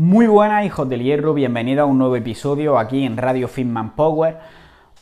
Muy buenas hijos del hierro, bienvenidos a un nuevo episodio aquí en Radio Fitman Power.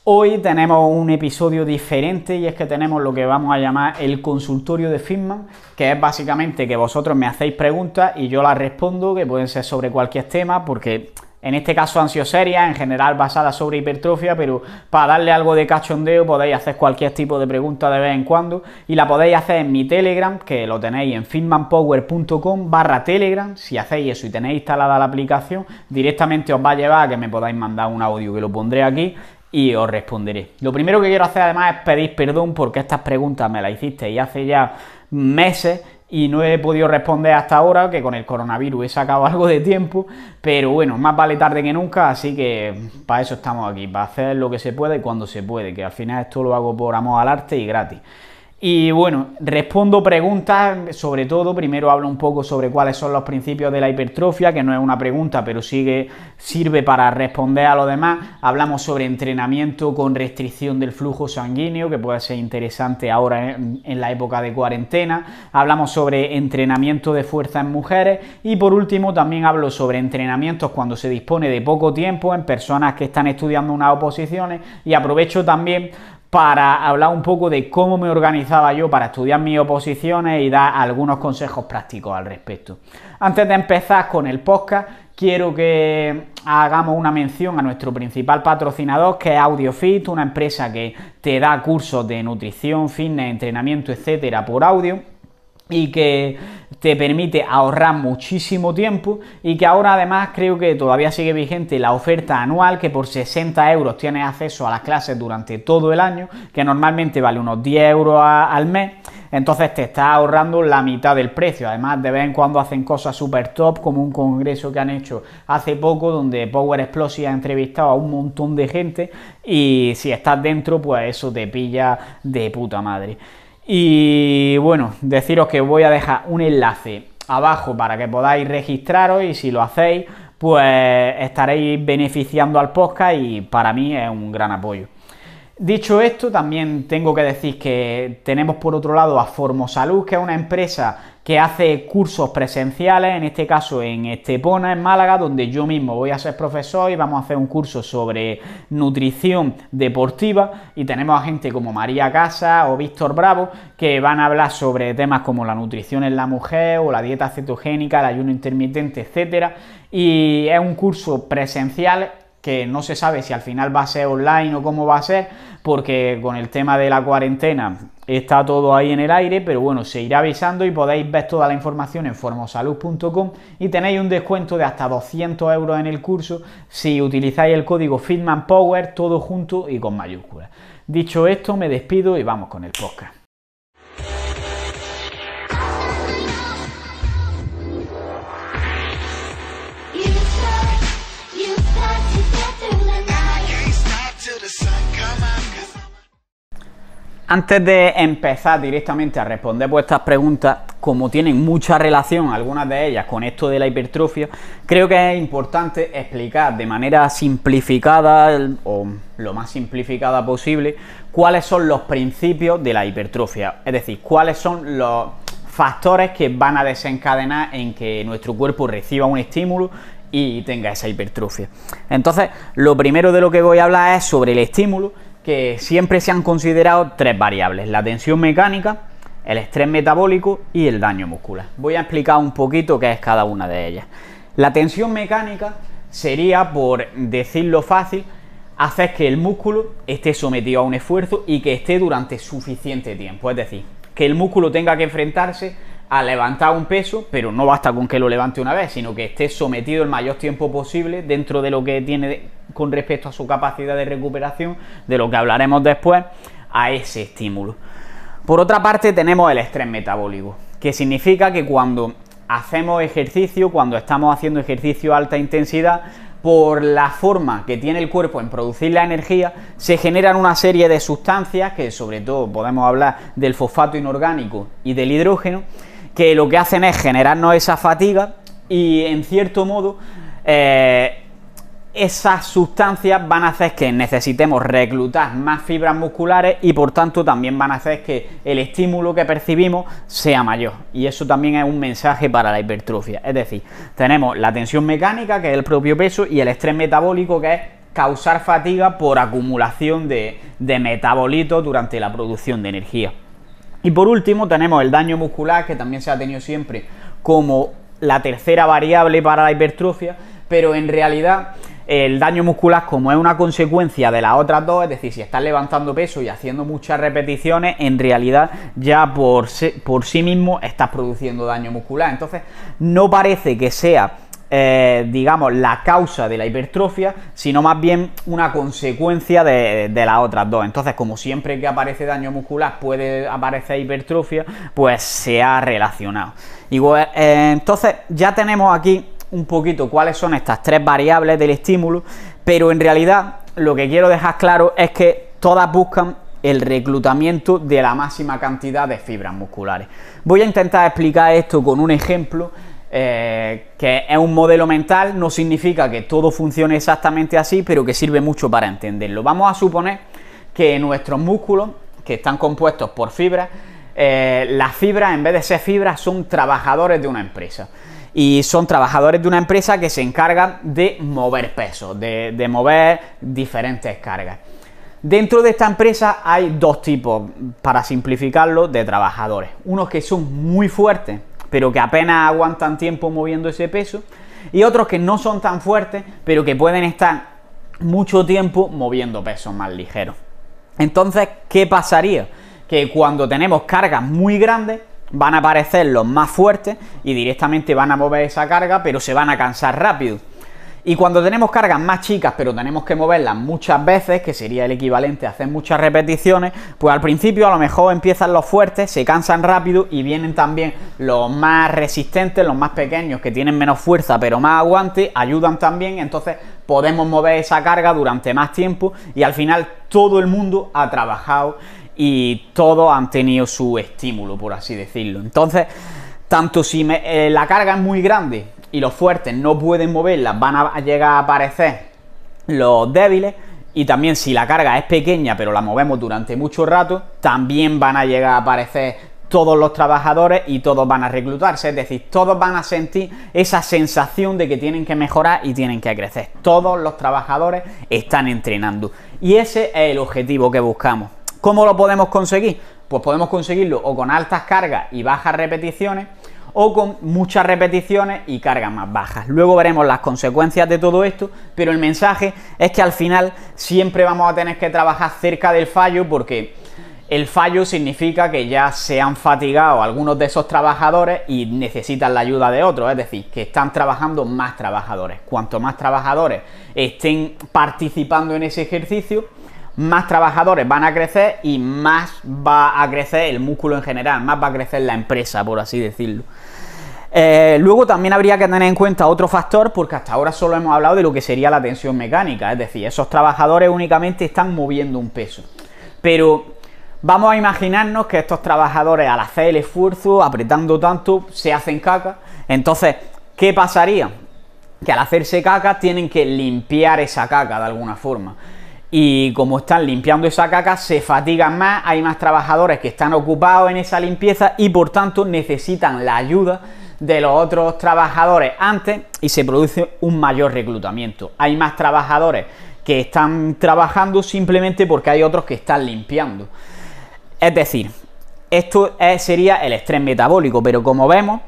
Hoy tenemos un episodio diferente y es que tenemos lo que vamos a llamar el consultorio de Fitman, que es básicamente que vosotros me hacéis preguntas y yo las respondo, que pueden ser sobre cualquier tema, porque en este caso ansioseria, en general basada sobre hipertrofia, pero para darle algo de cachondeo podéis hacer cualquier tipo de pregunta de vez en cuando y la podéis hacer en mi Telegram, que lo tenéis en fitmanpower.com barra Telegram, si hacéis eso y tenéis instalada la aplicación, directamente os va a llevar a que me podáis mandar un audio que lo pondré aquí y os responderé. Lo primero que quiero hacer además es pedir perdón porque estas preguntas me las hicisteis hace ya meses y no he podido responder hasta ahora, que con el coronavirus he sacado algo de tiempo, pero bueno, más vale tarde que nunca, así que para eso estamos aquí, para hacer lo que se puede y cuando se puede, que al final esto lo hago por amor al arte y gratis. Y bueno, respondo preguntas, sobre todo, primero hablo un poco sobre cuáles son los principios de la hipertrofia, que no es una pregunta, pero sigue, sirve para responder a lo demás. Hablamos sobre entrenamiento con restricción del flujo sanguíneo, que puede ser interesante ahora en, en la época de cuarentena. Hablamos sobre entrenamiento de fuerza en mujeres. Y por último, también hablo sobre entrenamientos cuando se dispone de poco tiempo en personas que están estudiando unas oposiciones. Y aprovecho también para hablar un poco de cómo me organizaba yo para estudiar mis oposiciones y dar algunos consejos prácticos al respecto. Antes de empezar con el podcast, quiero que hagamos una mención a nuestro principal patrocinador, que es AudioFit, una empresa que te da cursos de nutrición, fitness, entrenamiento, etcétera, por audio y que te permite ahorrar muchísimo tiempo y que ahora además creo que todavía sigue vigente la oferta anual que por 60 euros tienes acceso a las clases durante todo el año, que normalmente vale unos 10 euros al mes. Entonces te estás ahorrando la mitad del precio. Además, de vez en cuando hacen cosas super top, como un congreso que han hecho hace poco, donde Power Explosive ha entrevistado a un montón de gente. Y si estás dentro, pues eso te pilla de puta madre. Y bueno, deciros que voy a dejar un enlace abajo para que podáis registraros y si lo hacéis, pues estaréis beneficiando al podcast y para mí es un gran apoyo. Dicho esto, también tengo que decir que tenemos por otro lado a Formosalud, que es una empresa que hace cursos presenciales, en este caso en Estepona, en Málaga, donde yo mismo voy a ser profesor y vamos a hacer un curso sobre nutrición deportiva y tenemos a gente como María Casa o Víctor Bravo que van a hablar sobre temas como la nutrición en la mujer o la dieta cetogénica, el ayuno intermitente, etcétera, y es un curso presencial que no se sabe si al final va a ser online o cómo va a ser, porque con el tema de la cuarentena está todo ahí en el aire, pero bueno, se irá avisando y podéis ver toda la información en formosalud.com y tenéis un descuento de hasta 200 euros en el curso si utilizáis el código FITMANPOWER, todo junto y con mayúsculas. Dicho esto, me despido y vamos con el podcast. Antes de empezar directamente a responder vuestras preguntas, como tienen mucha relación algunas de ellas con esto de la hipertrofia, creo que es importante explicar de manera simplificada o lo más simplificada posible cuáles son los principios de la hipertrofia, es decir, cuáles son los factores que van a desencadenar en que nuestro cuerpo reciba un estímulo y tenga esa hipertrofia. Entonces, lo primero de lo que voy a hablar es sobre el estímulo que siempre se han considerado tres variables, la tensión mecánica, el estrés metabólico y el daño muscular. Voy a explicar un poquito qué es cada una de ellas. La tensión mecánica sería, por decirlo fácil, hacer que el músculo esté sometido a un esfuerzo y que esté durante suficiente tiempo. Es decir, que el músculo tenga que enfrentarse a levantar un peso, pero no basta con que lo levante una vez, sino que esté sometido el mayor tiempo posible dentro de lo que tiene con respecto a su capacidad de recuperación, de lo que hablaremos después, a ese estímulo. Por otra parte tenemos el estrés metabólico, que significa que cuando hacemos ejercicio, cuando estamos haciendo ejercicio a alta intensidad, por la forma que tiene el cuerpo en producir la energía, se generan una serie de sustancias, que sobre todo podemos hablar del fosfato inorgánico y del hidrógeno, que lo que hacen es generarnos esa fatiga y en cierto modo eh, esas sustancias van a hacer que necesitemos reclutar más fibras musculares y por tanto también van a hacer que el estímulo que percibimos sea mayor. Y eso también es un mensaje para la hipertrofia. Es decir, tenemos la tensión mecánica, que es el propio peso, y el estrés metabólico, que es causar fatiga por acumulación de, metabolitos durante la producción de energía. Y por último tenemos el daño muscular, que también se ha tenido siempre como la tercera variable para la hipertrofia, pero en realidad el daño muscular, como es una consecuencia de las otras dos, es decir, si estás levantando peso y haciendo muchas repeticiones, en realidad ya por, por sí mismo estás produciendo daño muscular. Entonces, no parece que sea eh, digamos, la causa de la hipertrofia, sino más bien una consecuencia de, las otras dos. Entonces, como siempre que aparece daño muscular puede aparecer hipertrofia, pues se ha relacionado. Eh, entonces, ya tenemos aquí un poquito cuáles son estas tres variables del estímulo, pero en realidad lo que quiero dejar claro es que todas buscan el reclutamiento de la máxima cantidad de fibras musculares. Voy a intentar explicar esto con un ejemplo eh, que es un modelo mental, no significa que todo funcione exactamente así, pero que sirve mucho para entenderlo. Vamos a suponer que nuestros músculos, que están compuestos por fibras, eh, las fibras, en vez de ser fibras, son trabajadores de una empresa. Y son trabajadores de una empresa que se encargan de mover pesos, de, de mover diferentes cargas. Dentro de esta empresa hay dos tipos, para simplificarlo, de trabajadores. Unos que son muy fuertes, pero que apenas aguantan tiempo moviendo ese peso. Y otros que no son tan fuertes, pero que pueden estar mucho tiempo moviendo pesos más ligeros. Entonces, ¿qué pasaría? que cuando tenemos cargas muy grandes van a aparecer los más fuertes y directamente van a mover esa carga, pero se van a cansar rápido. Y cuando tenemos cargas más chicas, pero tenemos que moverlas muchas veces, que sería el equivalente a hacer muchas repeticiones, pues al principio a lo mejor empiezan los fuertes, se cansan rápido y vienen también los más resistentes, los más pequeños, que tienen menos fuerza pero más aguante, ayudan también, entonces podemos mover esa carga durante más tiempo y al final todo el mundo ha trabajado y todos han tenido su estímulo, por así decirlo. Entonces, tanto si eh, la carga es muy grande y los fuertes no pueden moverla, van a llegar a aparecer los débiles. Y también si la carga es pequeña, pero la movemos durante mucho rato, también van a llegar a aparecer todos los trabajadores y todos van a reclutarse, es decir, todos van a sentir esa sensación de que tienen que mejorar y tienen que crecer. Todos los trabajadores están entrenando y ese es el objetivo que buscamos. ¿Cómo lo podemos conseguir? Pues podemos conseguirlo o con altas cargas y bajas repeticiones o con muchas repeticiones y cargas más bajas. Luego veremos las consecuencias de todo esto, pero el mensaje es que al final siempre vamos a tener que trabajar cerca del fallo porque el fallo significa que ya se han fatigado algunos de esos trabajadores y necesitan la ayuda de otros, es decir, que están trabajando más trabajadores. Cuanto más trabajadores estén participando en ese ejercicio, más trabajadores van a crecer y más va a crecer el músculo en general, más va a crecer la empresa, por así decirlo. Eh, luego también habría que tener en cuenta otro factor, porque hasta ahora solo hemos hablado de lo que sería la tensión mecánica, es decir, esos trabajadores únicamente están moviendo un peso. Pero Vamos a imaginarnos que estos trabajadores al hacer el esfuerzo, apretando tanto, se hacen caca. Entonces, ¿qué pasaría? Que al hacerse caca tienen que limpiar esa caca de alguna forma y como están limpiando esa caca, se fatigan más, hay más trabajadores que están ocupados en esa limpieza y por tanto necesitan la ayuda de los otros trabajadores antes y se produce un mayor reclutamiento. Hay más trabajadores que están trabajando simplemente porque hay otros que están limpiando. Es decir, esto sería el estrés metabólico, pero como vemos,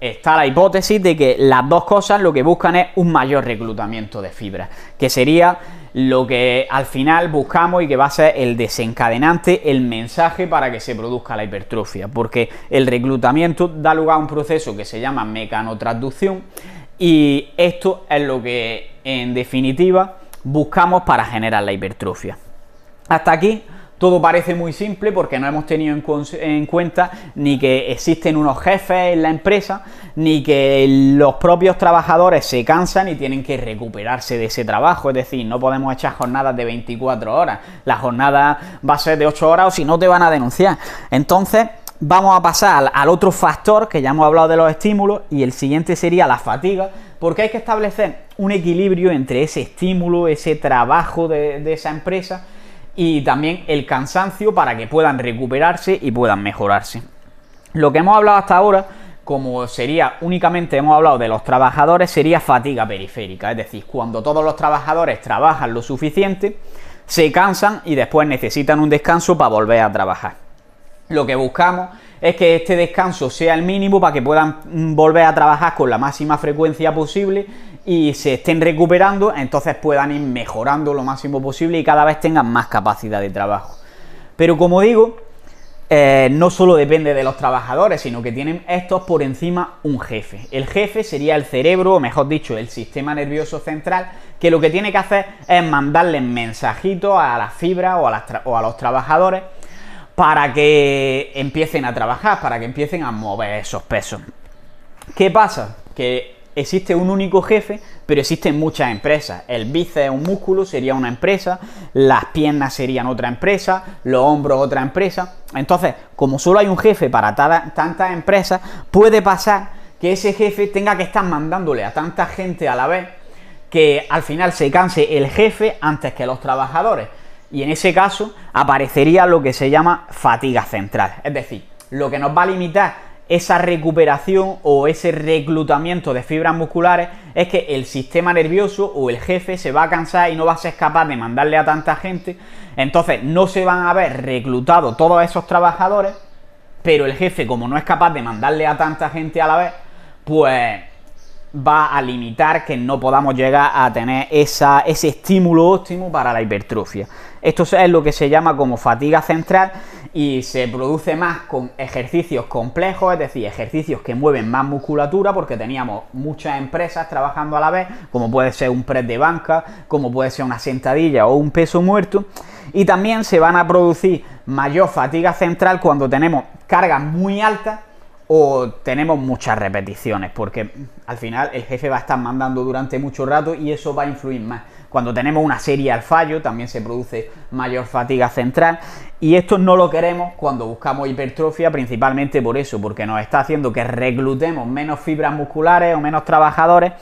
está la hipótesis de que las dos cosas lo que buscan es un mayor reclutamiento de fibras, que sería lo que al final buscamos y que va a ser el desencadenante, el mensaje para que se produzca la hipertrofia, porque el reclutamiento da lugar a un proceso que se llama mecanotransducción y esto es lo que en definitiva buscamos para generar la hipertrofia. Hasta aquí todo parece muy simple porque no hemos tenido en, cuenta ni que existen unos jefes en la empresa, ni que los propios trabajadores se cansan y tienen que recuperarse de ese trabajo. Es decir, no podemos echar jornadas de 24 horas. La jornada va a ser de 8 horas o si no te van a denunciar. Entonces vamos a pasar al otro factor que ya hemos hablado de los estímulos y el siguiente sería la fatiga, porque hay que establecer un equilibrio entre ese estímulo, ese trabajo de esa empresa y también el cansancio para que puedan recuperarse y puedan mejorarse. Lo que hemos hablado hasta ahora, como sería únicamente hemos hablado de los trabajadores, sería fatiga periférica, es decir, cuando todos los trabajadores trabajan lo suficiente, se cansan y después necesitan un descanso para volver a trabajar. Lo que buscamos es que este descanso sea el mínimo para que puedan mm, volver a trabajar con la máxima frecuencia posible y se estén recuperando, entonces puedan ir mejorando lo máximo posible y cada vez tengan más capacidad de trabajo. Pero como digo, eh, no solo depende de los trabajadores, sino que tienen estos por encima un jefe. El jefe sería el cerebro, o mejor dicho, el sistema nervioso central, que lo que tiene que hacer es mandarle mensajitos a las fibras o a los trabajadores para que empiecen a trabajar, para que empiecen a mover esos pesos. ¿Qué pasa? Que existe un único jefe, pero existen muchas empresas. El bíceps, un músculo, sería una empresa, las piernas serían otra empresa, los hombros otra empresa. Entonces, como solo hay un jefe para tantas empresas, puede pasar que ese jefe tenga que estar mandándole a tanta gente a la vez que al final se canse el jefe antes que los trabajadores y en ese caso aparecería lo que se llama fatiga central. Es decir, lo que nos va a limitar esa recuperación o ese reclutamiento de fibras musculares es que el sistema nervioso o el jefe se va a cansar y no va a ser capaz de mandarle a tanta gente. Entonces no se van a haber reclutado todos esos trabajadores, pero el jefe como no es capaz de mandarle a tanta gente a la vez, pues va a limitar que no podamos llegar a tener ese estímulo óptimo para la hipertrofia. Esto es lo que se llama como fatiga central y se produce más con ejercicios complejos, es decir, ejercicios que mueven más musculatura porque teníamos muchas empresas trabajando a la vez, como puede ser un press de banca, como puede ser una sentadilla o un peso muerto. Y también se van a producir mayor fatiga central cuando tenemos cargas muy altas o tenemos muchas repeticiones, porque al final el jefe va a estar mandando durante mucho rato y eso va a influir más. Cuando tenemos una serie al fallo, también se produce mayor fatiga central y esto no lo queremos cuando buscamos hipertrofia, principalmente por eso, porque nos está haciendo que reclutemos menos fibras musculares o menos trabajadores,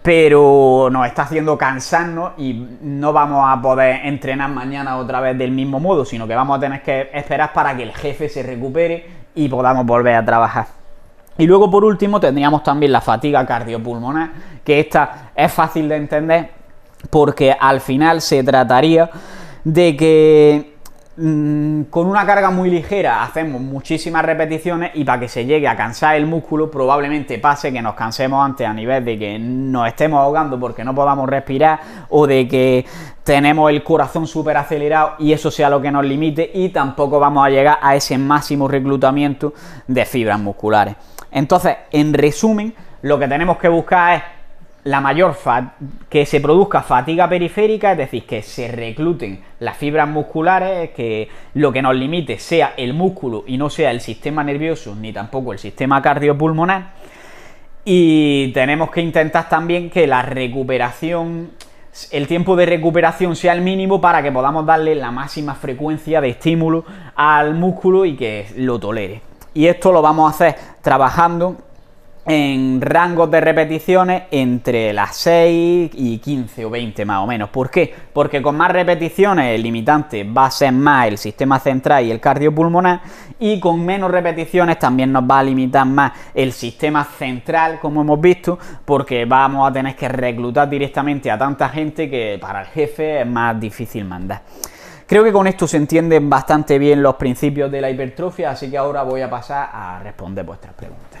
pero nos está haciendo cansarnos y no vamos a poder entrenar mañana otra vez del mismo modo, sino que vamos a tener que esperar para que el jefe se recupere y podamos volver a trabajar. Y luego por último tendríamos también la fatiga cardiopulmonar, que esta es fácil de entender porque al final se trataría de que Mm, con una carga muy ligera hacemos muchísimas repeticiones y para que se llegue a cansar el músculo probablemente pase que nos cansemos antes a nivel de que nos estemos ahogando porque no podamos respirar o de que tenemos el corazón súper acelerado y eso sea lo que nos limite y tampoco vamos a llegar a ese máximo reclutamiento de fibras musculares. Entonces, en resumen, lo que tenemos que buscar es la mayor que se produzca fatiga periférica, es decir, que se recluten las fibras musculares, que lo que nos limite sea el músculo y no sea el sistema nervioso ni tampoco el sistema cardiopulmonar. Y tenemos que intentar también que la recuperación, el tiempo de recuperación sea el mínimo para que podamos darle la máxima frecuencia de estímulo al músculo y que lo tolere. Y esto lo vamos a hacer trabajando en rangos de repeticiones entre las 6 y 15 o 20 más o menos. ¿Por qué? Porque con más repeticiones el limitante va a ser más el sistema central y el cardiopulmonar y con menos repeticiones también nos va a limitar más el sistema central como hemos visto porque vamos a tener que reclutar directamente a tanta gente que para el jefe es más difícil mandar. Creo que con esto se entienden bastante bien los principios de la hipertrofia, así que ahora voy a pasar a responder vuestras preguntas